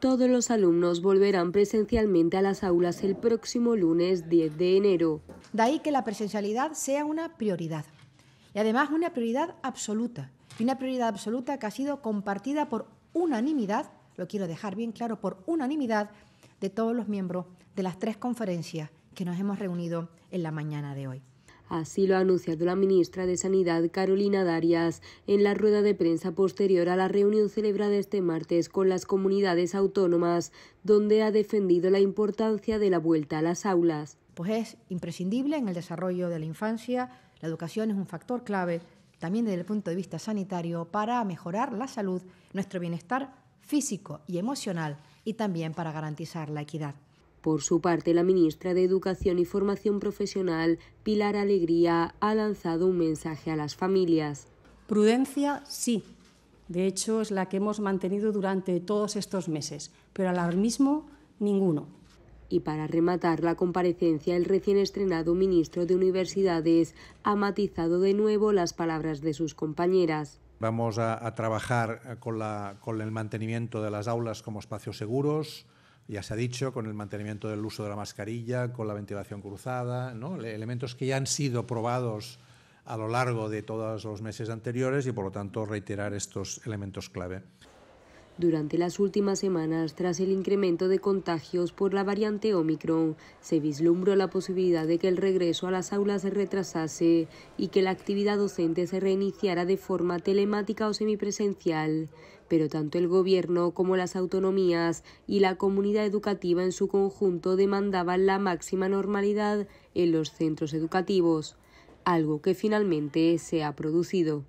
Todos los alumnos volverán presencialmente a las aulas el próximo lunes 10 de enero. De ahí que la presencialidad sea una prioridad. Y además una prioridad absoluta. Y una prioridad absoluta que ha sido compartida por unanimidad, lo quiero dejar bien claro, por unanimidad de todos los miembros de las tres conferencias que nos hemos reunido en la mañana de hoy. Así lo ha anunciado la ministra de Sanidad, Carolina Darias, en la rueda de prensa posterior a la reunión celebrada este martes con las comunidades autónomas, donde ha defendido la importancia de la vuelta a las aulas. Pues es imprescindible en el desarrollo de la infancia. La educación es un factor clave, también desde el punto de vista sanitario, para mejorar la salud, nuestro bienestar físico y emocional y también para garantizar la equidad. Por su parte, la ministra de Educación y Formación Profesional, Pilar Alegría, ha lanzado un mensaje a las familias. Prudencia, sí. De hecho, es la que hemos mantenido durante todos estos meses, pero mismo, ninguno. Y para rematar la comparecencia, el recién estrenado ministro de Universidades ha matizado de nuevo las palabras de sus compañeras. Vamos a, trabajar con el mantenimiento de las aulas como espacios seguros, ya se ha dicho, con el mantenimiento del uso de la mascarilla, con la ventilación cruzada, ¿no? elementos que ya han sido probados a lo largo de todos los meses anteriores y por lo tanto reiterar estos elementos clave. Durante las últimas semanas, tras el incremento de contagios por la variante Omicron, se vislumbró la posibilidad de que el regreso a las aulas se retrasase y que la actividad docente se reiniciara de forma telemática o semipresencial. Pero tanto el gobierno como las autonomías y la comunidad educativa en su conjunto demandaban la máxima normalidad en los centros educativos, algo que finalmente se ha producido.